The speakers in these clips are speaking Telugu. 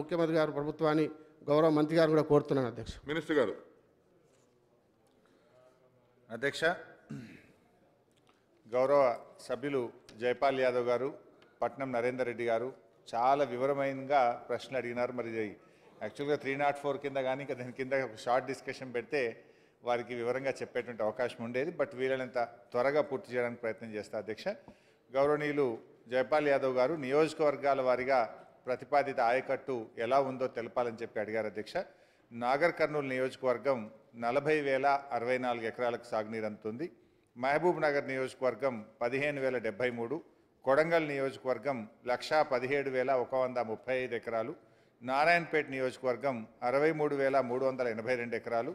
ముఖ్యమంత్రి గారు ప్రభుత్వాన్ని గౌరవ మంత్రి గారు కూడా కోరుతున్నాను అధ్యక్ష మినిస్టర్ గారు అధ్యక్ష గౌరవ సభ్యులు జైపాల్ యాదవ్ గారు పట్నం నరేందర్ రెడ్డి గారు చాలా వివరమైనగా ప్రశ్నలు అడిగినారు మరి యాక్చువల్గా త్రీ నాట్ ఫోర్ కింద కానీ ఇంకా దాని కింద షార్ట్ డిస్కషన్ పెడితే వారికి వివరంగా చెప్పేటువంటి అవకాశం ఉండేది బట్ వీలైనంత త్వరగా పూర్తి చేయడానికి ప్రయత్నం చేస్తా అధ్యక్ష గౌరవనీయులు జైపాల్ యాదవ్ గారు నియోజకవర్గాల వారిగా ప్రతిపాదిత ఆయకట్టు ఎలా ఉందో తెలపాలని చెప్పి అడిగారు అధ్యక్ష నాగర్ కర్నూలు నియోజకవర్గం నలభై వేల అరవై నాలుగు ఎకరాలకు సాగునీరు అందుతుంది మహబూబ్ నగర్ నియోజకవర్గం పదిహేను వేల డెబ్బై మూడు కొడంగల్ నియోజకవర్గం లక్షా పదిహేడు వేల ఒక వంద ముప్పై ఐదు ఎకరాలు నారాయణపేట నియోజకవర్గం అరవై మూడు వేల మూడు వందల ఎనభై రెండు ఎకరాలు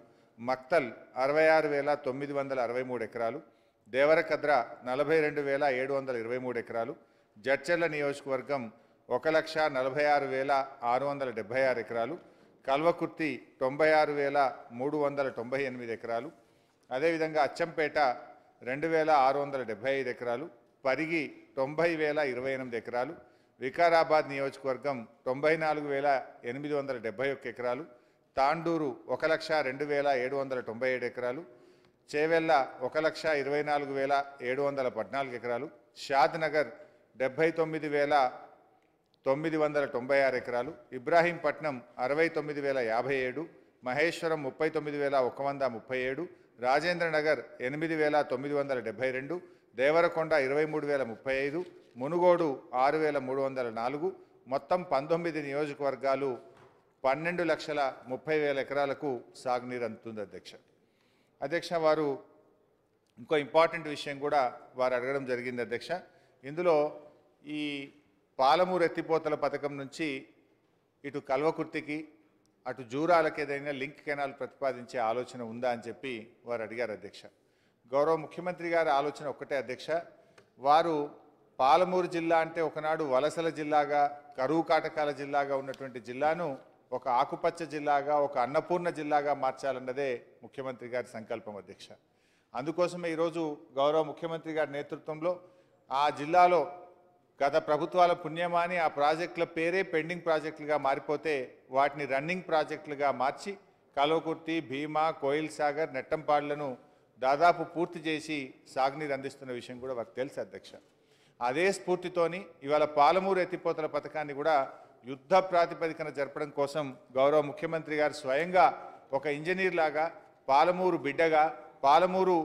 మక్తల్ అరవై ఆరు వేల తొమ్మిది వందల అరవై మూడు ఎకరాలు దేవరకద్ర నలభై రెండు వేల ఏడు వందల ఇరవై మూడు ఎకరాలు జడ్చెర్ల నియోజకవర్గం ఒక లక్ష నలభై ఆరు వేల ఆరు వందల డెబ్భై ఆరు ఎకరాలు కల్వకుర్తి తొంభై ఆరు వేల మూడు వందల తొంభై ఎనిమిది ఎకరాలు అదేవిధంగా అచ్చంపేట రెండు వేల ఆరు వందల డెబ్భై ఐదు ఎకరాలు పరిగి తొంభై వేల ఇరవై ఎనిమిది ఎకరాలు వికారాబాద్ నియోజకవర్గం తొంభై నాలుగు వేల ఎనిమిది వందల డెబ్భై ఒక్క ఎకరాలు తాండూరు ఒక లక్ష రెండు వేల ఏడు వందల తొంభై ఏడు ఎకరాలు చేవెళ్ళ ఒక లక్ష ఇరవై నాలుగు వేల ఏడు వందల పద్నాలుగు ఎకరాలు షాద్ నగర్ డెబ్భై తొమ్మిది వేల తొమ్మిది వందల తొంభై ఆరు ఎకరాలు ఇబ్రాహీంపట్నం అరవై తొమ్మిది వేల యాభై ఏడు మహేశ్వరం ముప్పై తొమ్మిది వేల ఒక వంద ముప్పై ఏడు రాజేంద్ర నగర్ ఎనిమిది వేల తొమ్మిది వందల డెబ్బై రెండు దేవరకొండ ఇరవై మూడు వేల ముప్పై ఐదు మునుగోడు ఆరు వేల మూడు వందల నాలుగు మొత్తం పంతొమ్మిది నియోజకవర్గాలు పన్నెండు లక్షల ముప్పై వేల ఎకరాలకు సాగునీరు అందుతుంది అధ్యక్ష అధ్యక్ష వారు ఇంకో ఇంపార్టెంట్ విషయం కూడా వారు అడగడం జరిగింది అధ్యక్ష ఇందులో ఈ పాలమూరు ఎత్తిపోతల పథకం నుంచి ఇటు కల్వకుర్తికి అటు జూరాలకు ఏదైనా లింక్ కెనాల్ ప్రతిపాదించే ఆలోచన ఉందా అని చెప్పి వారు అడిగారు అధ్యక్ష గౌరవ ముఖ్యమంత్రి గారి ఆలోచన ఒక్కటే అధ్యక్ష వారు పాలమూరు జిల్లా అంటే ఒకనాడు వలసల జిల్లాగా కరువు కాటకాల జిల్లాగా ఉన్నటువంటి జిల్లాను ఒక ఆకుపచ్చ జిల్లాగా ఒక అన్నపూర్ణ జిల్లాగా మార్చాలన్నదే ముఖ్యమంత్రి గారి సంకల్పం అధ్యక్ష అందుకోసమే ఈరోజు గౌరవ ముఖ్యమంత్రి గారి నేతృత్వంలో ఆ జిల్లాలో గత ప్రభుత్వాల పుణ్యమాని ఆ ప్రాజెక్టుల పేరే పెండింగ్ ప్రాజెక్టులుగా మారిపోతే వాటిని రన్నింగ్ ప్రాజెక్టులుగా మార్చి కలవకుర్తి భీమా కోయిల్ సాగర్ నెట్టంపాడులను దాదాపు పూర్తి చేసి సాగునీరు అందిస్తున్న విషయం కూడా వారికి తెలుసు అధ్యక్ష అదే స్ఫూర్తితోని ఇవాళ పాలమూరు ఎత్తిపోతల పథకాన్ని కూడా యుద్ధ ప్రాతిపదికన జరపడం కోసం గౌరవ ముఖ్యమంత్రి గారు స్వయంగా ఒక ఇంజనీర్ లాగా పాలమూరు బిడ్డగా పాలమూరు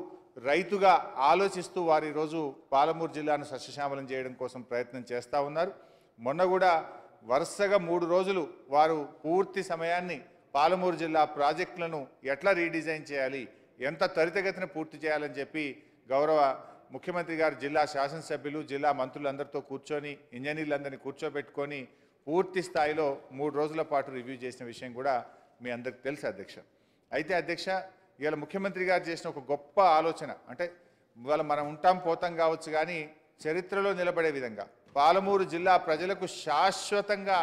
రైతుగా ఆలోచిస్తూ వారు ఈరోజు పాలమూరు జిల్లాను సస్యశ్యామలం చేయడం కోసం ప్రయత్నం చేస్తూ ఉన్నారు మొన్న కూడా వరుసగా మూడు రోజులు వారు పూర్తి సమయాన్ని పాలమూరు జిల్లా ప్రాజెక్టులను ఎట్లా రీడిజైన్ చేయాలి ఎంత త్వరితగతిన పూర్తి చేయాలని చెప్పి గౌరవ ముఖ్యమంత్రి గారు జిల్లా శాసనసభ్యులు జిల్లా మంత్రులందరితో కూర్చొని ఇంజనీర్లందరినీ కూర్చోబెట్టుకొని పూర్తి స్థాయిలో మూడు రోజుల పాటు రివ్యూ చేసిన విషయం కూడా మీ అందరికి తెలుసు అధ్యక్ష అయితే అధ్యక్ష ఇవాళ ముఖ్యమంత్రి గారు చేసిన ఒక గొప్ప ఆలోచన అంటే ఇవాళ మనం ఉంటాం పోతాం కావచ్చు కానీ చరిత్రలో నిలబడే విధంగా పాలమూరు జిల్లా ప్రజలకు శాశ్వతంగా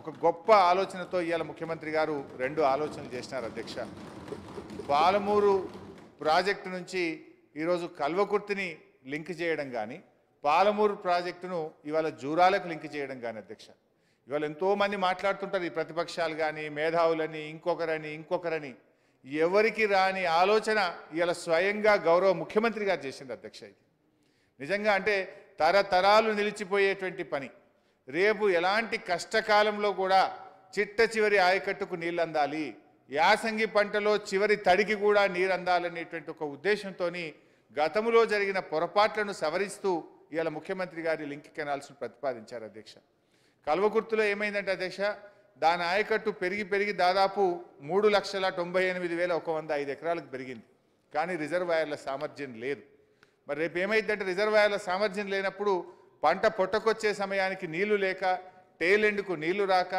ఒక గొప్ప ఆలోచనతో ఇవాళ ముఖ్యమంత్రి గారు రెండు ఆలోచనలు చేసినారు అధ్యక్ష పాలమూరు ప్రాజెక్టు నుంచి ఈరోజు కల్వకుర్తిని లింక్ చేయడం కానీ పాలమూరు ప్రాజెక్టును ఇవాళ జూరాలకు లింక్ చేయడం కానీ అధ్యక్ష ఇవాళ ఎంతోమంది మాట్లాడుతుంటారు ఈ ప్రతిపక్షాలు కానీ మేధావులని ఇంకొకరని ఇంకొకరని ఎవరికి రాని ఆలోచన ఇలా స్వయంగా గౌరవ ముఖ్యమంత్రి గారు చేసింది అధ్యక్ష నిజంగా అంటే తరతరాలు నిలిచిపోయేటువంటి పని రేపు ఎలాంటి కష్టకాలంలో కూడా చిట్ట చివరి ఆయకట్టుకు నీళ్ళు అందాలి యాసంగి పంటలో చివరి తడికి కూడా నీరు అందాలనేటువంటి ఒక ఉద్దేశంతో గతంలో జరిగిన పొరపాట్లను సవరిస్తూ ఇవాళ ముఖ్యమంత్రి గారి లింక్ కెనాల్స్ను ప్రతిపాదించారు అధ్యక్ష కల్వకుర్తిలో ఏమైందంటే అధ్యక్ష దాని ఆయకట్టు పెరిగి పెరిగి దాదాపు మూడు లక్షల తొంభై ఎనిమిది వేల ఒక వంద ఐదు ఎకరాలకు పెరిగింది కానీ రిజర్వాయర్ల సామర్థ్యం లేదు మరి రేపు ఏమైందంటే రిజర్వాయర్ల సామర్థ్యం లేనప్పుడు పంట పొట్టకొచ్చే సమయానికి నీళ్లు లేక టేలెండ్కు నీళ్లు రాక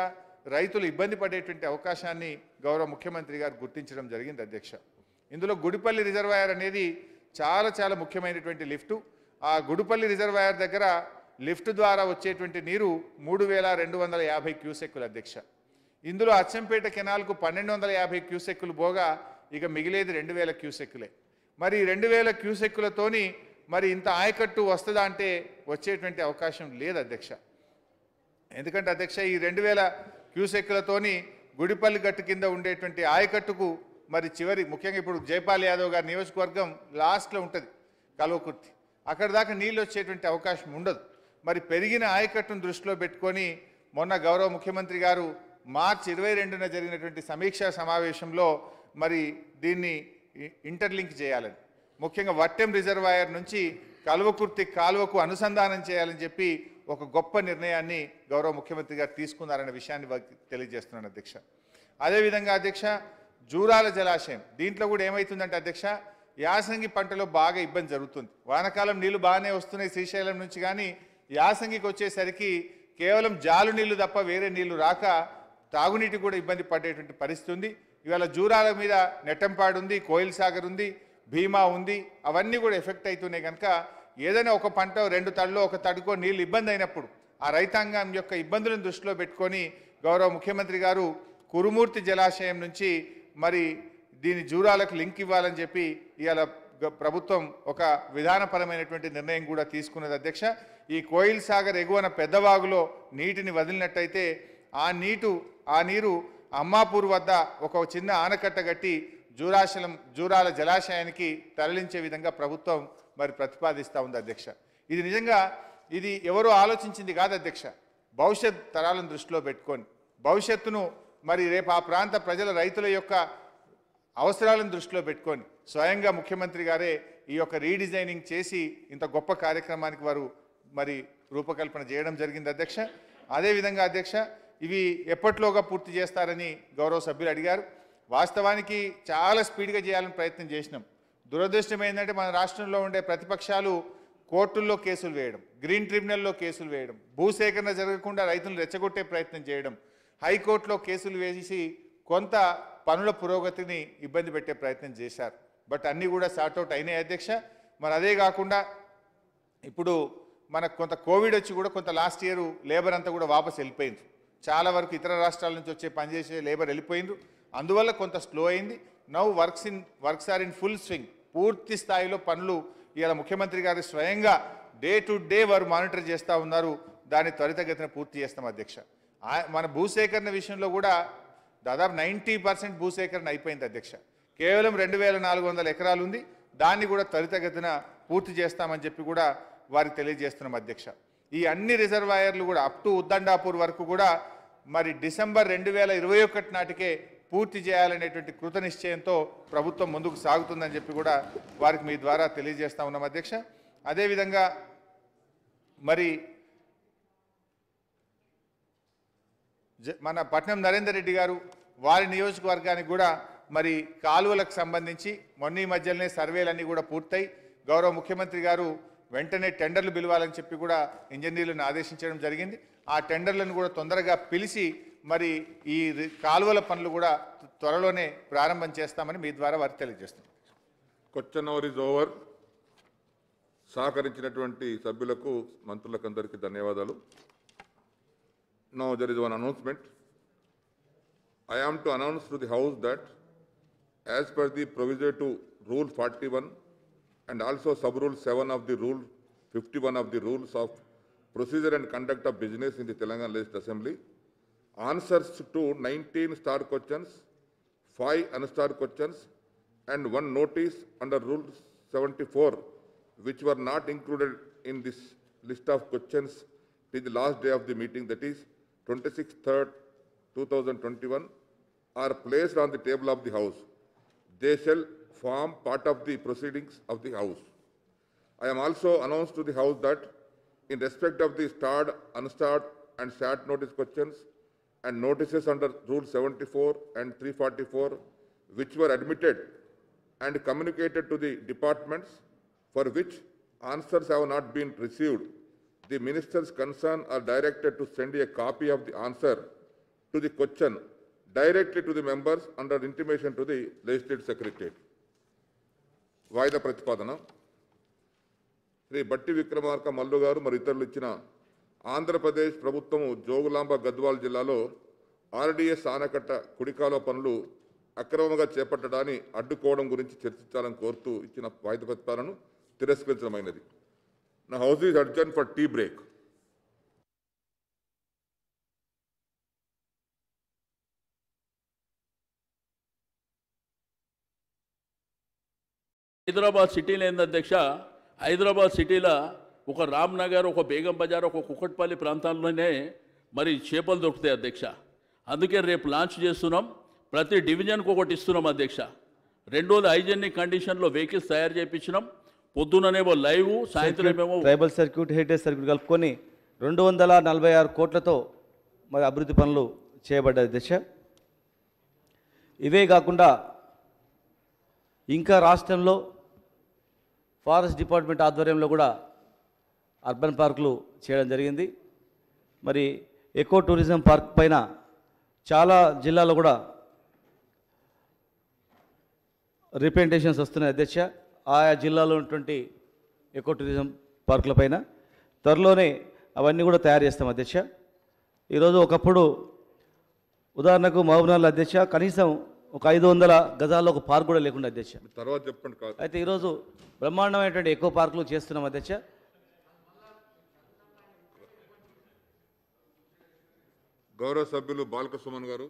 రైతులు ఇబ్బంది పడేటువంటి అవకాశాన్ని గౌరవ ముఖ్యమంత్రి గారు గుర్తించడం జరిగింది అధ్యక్ష ఇందులో గుడిపల్లి రిజర్వాయర్ అనేది చాలా చాలా ముఖ్యమైనటువంటి లిఫ్టు ఆ గుడిపల్లి రిజర్వాయర్ దగ్గర లిఫ్ట్ ద్వారా వచ్చేటువంటి నీరు మూడు వేల రెండు వందల యాభై క్యూసెక్కులు అధ్యక్ష ఇందులో అచ్చంపేట కెనాల్కు పన్నెండు వందల యాభై క్యూసెక్కులు పోగా ఇక మిగిలేది రెండు వేల క్యూసెక్కులే మరి రెండు వేల క్యూసెక్కులతోని మరి ఇంత ఆయకట్టు వస్తుందా అంటే వచ్చేటువంటి అవకాశం లేదు అధ్యక్ష ఎందుకంటే అధ్యక్ష ఈ రెండు వేల క్యూసెక్కులతోని గుడిపల్లి గట్టు కింద ఉండేటువంటి ఆయకట్టుకు మరి చివరి ముఖ్యంగా ఇప్పుడు జైపాల్ యాదవ్ గారి నియోజకవర్గం లాస్ట్లో ఉంటుంది కలువకుర్తి అక్కడ దాకా నీళ్ళు వచ్చేటువంటి అవకాశం ఉండదు మరి పెరిగిన ఆయకట్టును దృష్టిలో పెట్టుకొని మొన్న గౌరవ ముఖ్యమంత్రి గారు మార్చి ఇరవై రెండున జరిగినటువంటి సమీక్షా సమావేశంలో మరి దీన్ని ఇంటర్లింక్ చేయాలని ముఖ్యంగా వట్టెం రిజర్వాయర్ నుంచి కల్వకుర్తి కాలువకు అనుసంధానం చేయాలని చెప్పి ఒక గొప్ప నిర్ణయాన్ని గౌరవ ముఖ్యమంత్రి గారు తీసుకున్నారనే విషయాన్ని తెలియజేస్తున్నాను అధ్యక్ష అదేవిధంగా అధ్యక్ష జూరాల జలాశయం దీంట్లో కూడా ఏమవుతుందంటే అధ్యక్ష యాసంగి పంటలో బాగా ఇబ్బంది జరుగుతుంది వానకాలం నీళ్లు బాగానే వస్తున్నాయి శ్రీశైలం నుంచి కానీ యాసంగికి వచ్చేసరికి కేవలం జాలు నీళ్లు తప్ప వేరే నీళ్లు రాక తాగునీటి కూడా ఇబ్బంది పడేటువంటి పరిస్థితి ఉంది ఇవాళ జూరాల మీద నెట్టంపాడు ఉంది కోయిల్ సాగర్ ఉంది భీమా ఉంది అవన్నీ కూడా ఎఫెక్ట్ అవుతున్నాయి కనుక ఏదైనా ఒక పంట రెండు తడులో ఒక తడుకో నీళ్ళు ఇబ్బంది అయినప్పుడు ఆ రైతాంగం యొక్క ఇబ్బందులను దృష్టిలో పెట్టుకొని గౌరవ ముఖ్యమంత్రి గారు కురుమూర్తి జలాశయం నుంచి మరి దీని జూరాలకు లింక్ ఇవ్వాలని చెప్పి ఇవాళ ప్రభుత్వం ఒక విధానపరమైనటువంటి నిర్ణయం కూడా తీసుకున్నది అధ్యక్ష ఈ కోయిల్ సాగర్ ఎగువన పెద్దవాగులో నీటిని వదిలినట్టయితే ఆ నీటు ఆ నీరు అమ్మాపూర్ వద్ద ఒక చిన్న ఆనకట్ట కట్టి జూరాశలం జూరాల జలాశయానికి తరలించే విధంగా ప్రభుత్వం మరి ప్రతిపాదిస్తూ ఉంది అధ్యక్ష ఇది నిజంగా ఇది ఎవరో ఆలోచించింది కాదు అధ్యక్ష భవిష్యత్ తరాలను దృష్టిలో పెట్టుకొని భవిష్యత్తును మరి రేపు ఆ ప్రాంత ప్రజల రైతుల యొక్క అవసరాలను దృష్టిలో పెట్టుకొని స్వయంగా ముఖ్యమంత్రి గారే ఈ యొక్క రీడిజైనింగ్ చేసి ఇంత గొప్ప కార్యక్రమానికి వారు మరి రూపకల్పన చేయడం జరిగింది అధ్యక్ష అదేవిధంగా అధ్యక్ష ఇవి ఎప్పట్లోగా పూర్తి చేస్తారని గౌరవ సభ్యులు అడిగారు వాస్తవానికి చాలా స్పీడ్గా చేయాలని ప్రయత్నం చేసినాం దురదృష్టం ఏంటంటే మన రాష్ట్రంలో ఉండే ప్రతిపక్షాలు కోర్టుల్లో కేసులు వేయడం గ్రీన్ ట్రిబ్యునల్లో కేసులు వేయడం భూసేకరణ జరగకుండా రైతులను రెచ్చగొట్టే ప్రయత్నం చేయడం హైకోర్టులో కేసులు వేసి కొంత పనుల పురోగతిని ఇబ్బంది పెట్టే ప్రయత్నం చేశారు బట్ అన్నీ కూడా సార్ట్అవుట్ అయినాయి అధ్యక్ష మరి అదే కాకుండా ఇప్పుడు మనకు కొంత కోవిడ్ వచ్చి కూడా కొంత లాస్ట్ ఇయర్ లేబర్ అంతా కూడా వాపసు వెళ్ళిపోయింది చాలా వరకు ఇతర రాష్ట్రాల నుంచి వచ్చే పనిచేసే లేబర్ వెళ్ళిపోయిండ్రు అందువల్ల కొంత స్లో అయింది now works in works are in full swing పూర్తి స్థాయిలో పనులు ఇవాళ ముఖ్యమంత్రి గారు స్వయంగా డే టు డే వారు మానిటర్ చేస్తూ ఉన్నారు దాన్ని త్వరితగతిన పూర్తి చేస్తాం అధ్యక్ష మన భూసేకరణ విషయంలో కూడా దాదాపు నైంటీ పర్సెంట్ భూసేకరణ అయిపోయింది అధ్యక్ష కేవలం రెండు వేల నాలుగు వందల ఎకరాలు ఉంది దాన్ని కూడా త్వరితగతిన పూర్తి చేస్తామని చెప్పి కూడా వారికి తెలియజేస్తున్నాం అధ్యక్ష ఈ అన్ని రిజర్వాయర్లు కూడా అప్ టు ఉద్దండాపూర్ వరకు కూడా మరి డిసెంబర్ రెండు వేల ఇరవై ఒకటి నాటికే పూర్తి చేయాలనేటువంటి కృత నిశ్చయంతో ప్రభుత్వం ముందుకు సాగుతుందని చెప్పి కూడా వారికి మీ ద్వారా తెలియజేస్తా ఉన్నాం అధ్యక్ష అదేవిధంగా మరి మన పట్నం నరేందర్ రెడ్డి గారు వారి నియోజకవర్గానికి కూడా మరి కాలువలకు సంబంధించి మొన్న మధ్యలోనే సర్వేలన్నీ కూడా పూర్తయి గౌరవ ముఖ్యమంత్రి గారు వెంటనే టెండర్లు పిలవాలని చెప్పి కూడా ఇంజనీర్లను ఆదేశించడం జరిగింది ఆ టెండర్లను కూడా తొందరగా పిలిచి మరి ఈ కాలువల పనులు కూడా త్వరలోనే ప్రారంభం చేస్తామని మీ ద్వారా వారికి తెలియజేస్తుంది క్వశ్చన్ ఓవర్ ఇస్ ఓవర్ సహకరించినటువంటి సభ్యులకు మంత్రులకు అందరికీ ధన్యవాదాలు now there is one announcement I am to announce to the house that as per the proviso to forty one and also sub-rule 7 of the rule 51 of the rules of procedure and conduct of business in the Telangana Legislative Assembly. Answers to 19 star questions, 5 unstar questions and one notice under rule 74 which were not included in this list of questions till the last day of the meeting that is 26 3rd 2021 are placed on the table of the house. They shall form part of the proceedings of the House. I am also announced to the House that in respect of the starred, unstarred and start notice questions and notices under Rule 74 and 344 which were admitted and communicated to the departments for which answers have not been received, the ministers concerned are directed to send a copy of the answer to the question directly to the members under intimation to the legislative secretary. వాయిదా ప్రతిపాదన శ్రీ బట్టి విక్రమార్క మల్లు గారు మరి ఇతరులు ఇచ్చిన ఆంధ్రప్రదేశ్ ప్రభుత్వం జోగులాంబ గద్వాల్ జిల్లాలో ఆర్డీఎస్ ఆనకట్ట కుడికాలో పనులు అక్రమంగా చేపట్టడాన్ని అడ్డుకోవడం గురించి చర్చించాలని కోరుతూ ఇచ్చిన వాయిదా ప్రతిపాదనను తిరస్కరించడమైనది now house is adjourned for tea break Hyderabad సిటీలో ఏంది అధ్యక్ష హైదరాబాద్ సిటీలో ఒక రామ్ నగర్ ఒక బేగం బజార్ ఒక కుక్కట్పల్లి ప్రాంతాల్లోనే మరి చేపలు దొరుకుతాయి అధ్యక్ష అందుకే రేపు లాంచ్ చేస్తున్నాం ప్రతి డివిజన్కి ఒకటి ఇస్తున్నాం అధ్యక్ష రెండు హైజెనిక్ కండిషన్లో వెహికల్స్ తయారు చేయించినాం పొద్దుననేమో లైవ్ ఏమో ట్రైబల్ సర్క్యూట్ హెరిటేజ్ సర్క్యూట్ కలుపుకొని రెండు వందల నలభై ఆరు కోట్లతో మరి అభివృద్ధి పనులు చేయబడ్డాయి దశ ఇవే కాకుండా ఇంకా రాష్ట్రంలో ఫారెస్ట్ డిపార్ట్మెంట్ ఆధ్వర్యంలో కూడా అర్బన్ పార్కులు చేయడం జరిగింది మరి ఎకో టూరిజం పార్క్ పైన చాలా జిల్లాలో కూడా రిప్రజెంటేషన్స్ వస్తున్నాయి అధ్యక్ష ఆయా జిల్లాలో ఉన్నటువంటి ఎకో టూరిజం పార్కుల పైన త్వరలోనే అవన్నీ కూడా తయారు చేస్తాం అధ్యక్ష ఈరోజు ఒకప్పుడు ఉదాహరణకు నగర్ అధ్యక్ష కనీసం ఒక ఐదు వందల గజాల్లో ఒక పార్క్ కూడా లేకుండా అధ్యక్ష తర్వాత చెప్పండి అయితే ఈరోజు బ్రహ్మాండమైనటువంటి ఎక్కువ పార్కులు చేస్తున్నాం అధ్యక్ష గౌరవ సభ్యులు బాలకృష్ణ గారు